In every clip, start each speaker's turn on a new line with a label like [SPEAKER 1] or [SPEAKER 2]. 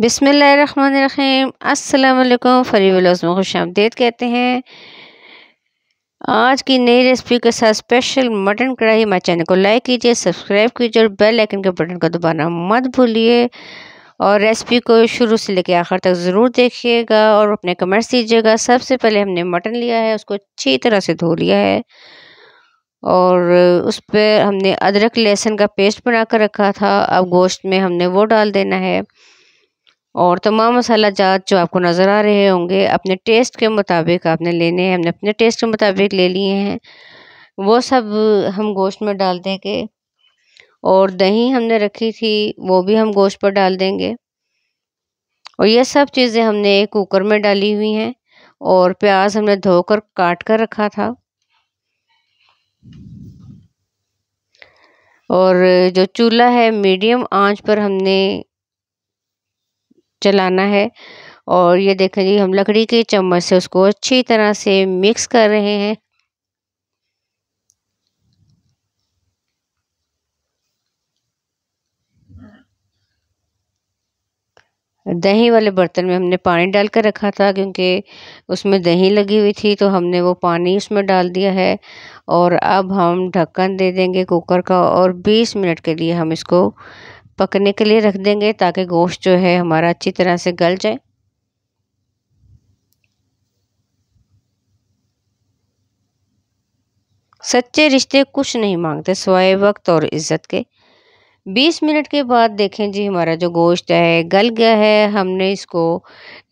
[SPEAKER 1] बिसमीम अल्लाम फरी व्लॉग्स में खुश आमदेद कहते हैं आज की नई रेसिपी के साथ स्पेशल मटन कढ़ाई हमारे चैनल को लाइक कीजिए सब्सक्राइब कीजिए और बेल आइकन के बटन को दबाना मत भूलिए और रेसिपी को शुरू से लेकर आखिर तक ज़रूर देखिएगा और अपने कमेंट्स दीजिएगा सबसे पहले हमने मटन लिया है उसको अच्छी तरह से धो लिया है और उस पर हमने अदरक लहसुन का पेस्ट बना कर रखा था अब गोश्त में हमने वो डाल देना है और तमाम मसाला जात जो आपको नज़र आ रहे होंगे अपने टेस्ट के मुताबिक आपने लेने हैं हमने अपने टेस्ट के मुताबिक ले लिए हैं वो सब हम गोश्त में डाल देंगे और दही हमने रखी थी वो भी हम गोश्त पर डाल देंगे और ये सब चीज़ें हमने कुकर में डाली हुई हैं और प्याज हमने धोकर काट कर रखा था और जो चूल्हा है मीडियम आंच पर हमने चलाना है और ये देखें जी हम लकड़ी के चम्मच से उसको अच्छी तरह से मिक्स कर रहे हैं दही वाले बर्तन में हमने पानी डाल कर रखा था क्योंकि उसमें दही लगी हुई थी तो हमने वो पानी उसमें डाल दिया है और अब हम ढक्कन दे देंगे कुकर का और 20 मिनट के लिए हम इसको पकने के लिए रख देंगे ताकि गोश्त जो है हमारा अच्छी तरह से गल जाए सच्चे रिश्ते कुछ नहीं मांगते सवाए वक्त और इज़्ज़त के 20 मिनट के बाद देखें जी हमारा जो गोश्त है गल गया है हमने इसको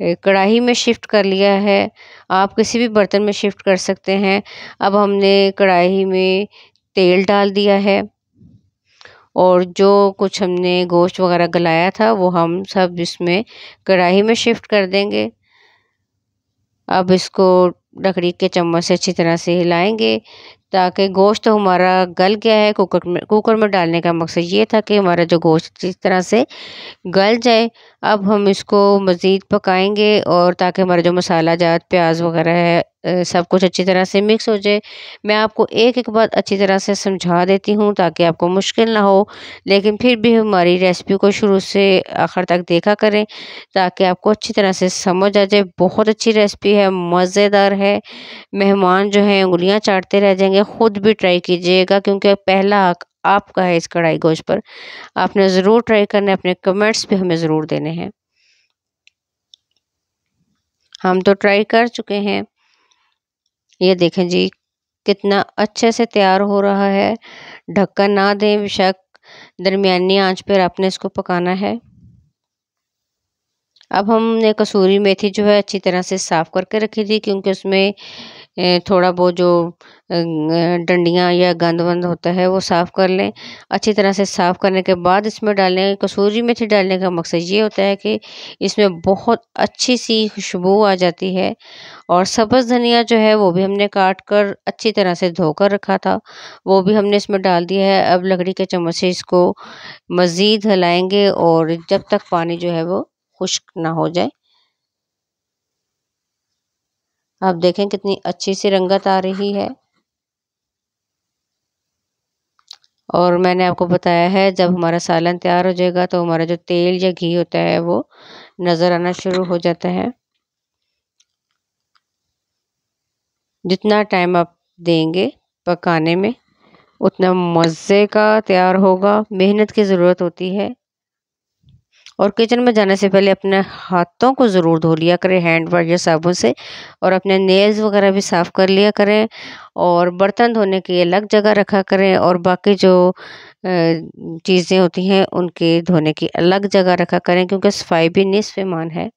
[SPEAKER 1] कढ़ाई में शिफ्ट कर लिया है आप किसी भी बर्तन में शिफ्ट कर सकते हैं अब हमने कढ़ाई में तेल डाल दिया है और जो कुछ हमने गोश्त वगैरह गलाया था वो हम सब इसमें कढ़ाई में शिफ्ट कर देंगे अब इसको लकड़ी के चम्मच से अच्छी तरह से हिलाएंगे ताकि गोश्त हमारा गल गया है कुकर में कुकर में डालने का मकसद ये था कि हमारा जो गोश्त जिस तरह से गल जाए अब हम इसको मज़ीद पकाएंगे और ताकि हमारा जो मसाला जात प्याज वगैरह है सब कुछ अच्छी तरह से मिक्स हो जाए मैं आपको एक एक बात अच्छी तरह से समझा देती हूँ ताकि आपको मुश्किल ना हो लेकिन फिर भी हमारी रेसिपी को शुरू से आखिर तक देखा करें ताकि आपको अच्छी तरह से समझ आ जाए बहुत अच्छी रेसिपी है मज़ेदार है मेहमान जो हैं उंगलियाँ चाटते रह जाएंगे ख़ुद भी ट्राई कीजिएगा क्योंकि पहला हक आपका है इस कढ़ाई गोश्त पर आपने ज़रूर ट्राई करना है अपने कमेंट्स भी हमें ज़रूर देने हैं हम तो ट्राई कर चुके हैं ये देखें जी कितना अच्छे से तैयार हो रहा है ढक्कन ना दें बेशक दरमियानी आंच पर आपने इसको पकाना है अब हमने कसूरी मेथी जो है अच्छी तरह से साफ़ करके रखी थी क्योंकि उसमें थोड़ा बहुत जो डंडियाँ या गंद वंद होता है वो साफ़ कर लें अच्छी तरह से साफ़ करने के बाद इसमें डालें कसूरी मेथी डालने का मकसद ये होता है कि इसमें बहुत अच्छी सी खुशबू आ जाती है और सब्ज़ धनिया जो है वो भी हमने काट कर अच्छी तरह से धोकर रखा था वो भी हमने इसमें डाल दिया है अब लकड़ी के चम्मच से इसको मज़ीद हिलाएंगे और जब तक पानी जो है वो खुश्क ना हो जाए आप देखें कितनी अच्छी सी रंगत आ रही है और मैंने आपको बताया है जब हमारा सालन तैयार हो जाएगा तो हमारा जो तेल या घी होता है वो नज़र आना शुरू हो जाता है जितना टाइम आप देंगे पकाने में उतना मज़े का तैयार होगा मेहनत की ज़रूरत होती है और किचन में जाने से पहले अपने हाथों को ज़रूर धो लिया करें हैंड वॉश या साबुन से और अपने नेल्स वगैरह भी साफ़ कर लिया करें और बर्तन धोने की अलग जगह रखा करें और बाकी जो चीज़ें होती हैं उनके धोने की अलग जगह रखा करें क्योंकि सफाई भी निसफ़ ईमान है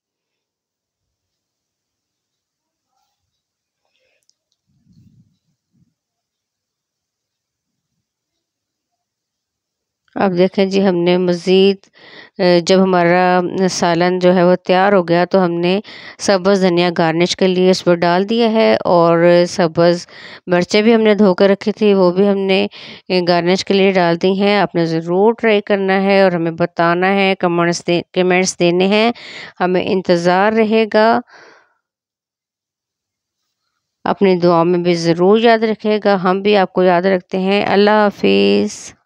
[SPEAKER 1] अब देखें जी हमने मज़ीद जब हमारा सालन जो है वो तैयार हो गया तो हमने सब्ज़ धनिया गार्निश के लिए इस पर डाल दिया है और सब्ज़ मिर्चें भी हमने धो कर रखी थी वो भी हमने गार्निश के लिए डाल दी हैं आपने ज़रूर ट्राई करना है और हमें बताना है कमेंट्स दे कमेंट्स देने हैं हमें इंतज़ार रहेगा अपनी दुआ में भी ज़रूर याद रखेगा हम भी आपको याद रखते हैं अल्लाह हाफिज़